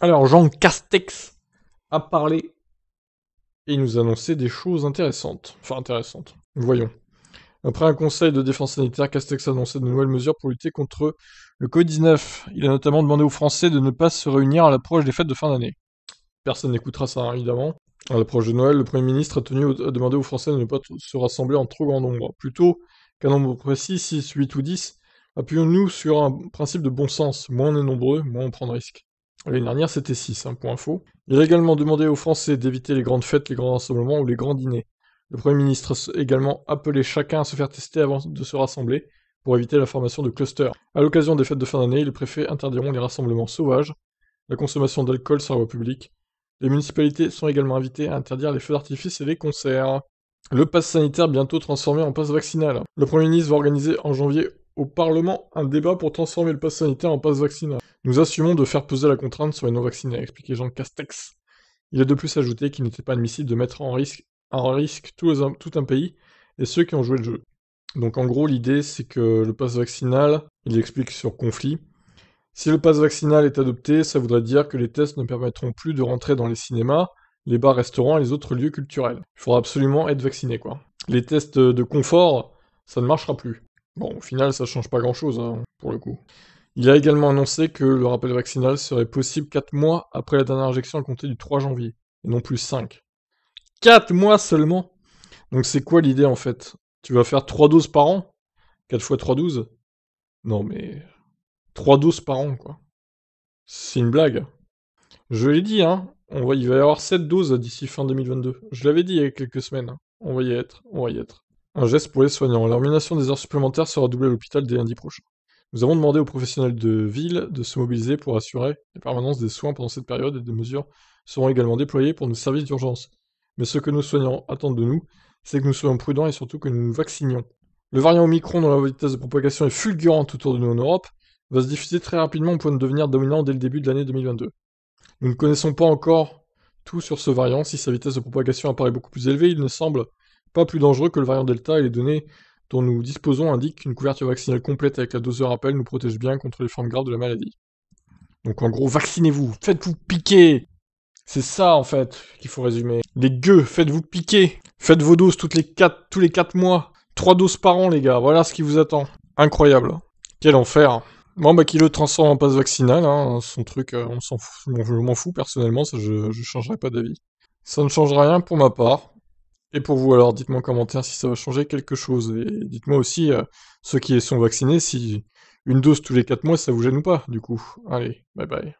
Alors, Jean Castex a parlé et nous a annoncé des choses intéressantes. Enfin, intéressantes. Voyons. Après un conseil de défense sanitaire, Castex a annoncé de nouvelles mesures pour lutter contre le Covid-19. Il a notamment demandé aux Français de ne pas se réunir à l'approche des fêtes de fin d'année. Personne n'écoutera ça, hein, évidemment. À l'approche de Noël, le Premier ministre a, tenu, a demandé aux Français de ne pas se rassembler en trop grand nombre. Plutôt qu'un nombre précis, 6, 8 ou 10, appuyons-nous sur un principe de bon sens. Moins on est nombreux, moins on prend de risques. L'année dernière, c'était 6, Un point info. Il a également demandé aux Français d'éviter les grandes fêtes, les grands rassemblements ou les grands dîners. Le Premier ministre a également appelé chacun à se faire tester avant de se rassembler, pour éviter la formation de clusters. À l'occasion des fêtes de fin d'année, les préfets interdiront les rassemblements sauvages, la consommation d'alcool sur la voie publique. Les municipalités sont également invitées à interdire les feux d'artifice et les concerts. Le passe sanitaire bientôt transformé en passe vaccinal. Le Premier ministre va organiser en janvier au Parlement un débat pour transformer le passe sanitaire en passe vaccinal. Nous assumons de faire peser la contrainte sur les non-vaccinés, a expliqué Jean Castex. Il a de plus ajouté qu'il n'était pas admissible de mettre en risque, risque tout, un, pays et ceux qui ont joué le jeu. Donc en gros, l'idée, c'est que le passe vaccinal, il explique sur conflit, si le passe vaccinal est adopté, ça voudrait dire que les tests ne permettront plus de rentrer dans les cinémas, les bars, restaurants et les autres lieux culturels. Il faudra absolument être vacciné, quoi. Les tests de confort, ça ne marchera plus. Bon, au final, ça change pas grand-chose, hein, pour le coup. Il a également annoncé que le rappel vaccinal serait possible 4 mois après la dernière injection à compter du 3 janvier, et non plus 5. 4 mois seulement Donc c'est quoi l'idée en fait Tu vas faire 3 doses par an 4 fois 3 doses Non mais... 3 doses par an quoi. C'est une blague. Je l'ai dit, hein, on il va y avoir 7 doses d'ici fin 2022. Je l'avais dit il y a quelques semaines. Hein. On va y être, on va y être. Un geste pour les soignants. L'harmonisation des heures supplémentaires sera doublée à l'hôpital dès lundi prochain. Nous avons demandé aux professionnels de ville de se mobiliser pour assurer la permanence des soins pendant cette période et des mesures seront également déployées pour nos services d'urgence. Mais ce que nos soignants attendent de nous, c'est que nous soyons prudents et surtout que nous nous vaccinions. Le variant Omicron, dont la vitesse de propagation est fulgurante autour de nous en Europe, va se diffuser très rapidement au point de devenir dominant dès le début de l'année 2022. Nous ne connaissons pas encore tout sur ce variant, si sa vitesse de propagation apparaît beaucoup plus élevée, il ne semble pas plus dangereux que le variant Delta et les données dont nous disposons indique qu'une couverture vaccinale complète avec la dose de rappel nous protège bien contre les formes graves de la maladie. Donc en gros, vaccinez-vous, faites-vous piquer C'est ça en fait qu'il faut résumer. Les gueux, faites-vous piquer Faites vos doses toutes les quatre, tous les 4 mois. 3 doses par an les gars, voilà ce qui vous attend. Incroyable. Quel enfer. Bon bah qui le transforme en passe vaccinal, hein, son truc, euh, on s'en fout, je m'en fous personnellement, ça, je, je changerai pas d'avis. Ça ne change rien pour ma part. Et pour vous alors, dites-moi en commentaire si ça va changer quelque chose. Et dites-moi aussi, euh, ceux qui sont vaccinés, si une dose tous les 4 mois, ça vous gêne ou pas, du coup. Allez, bye bye.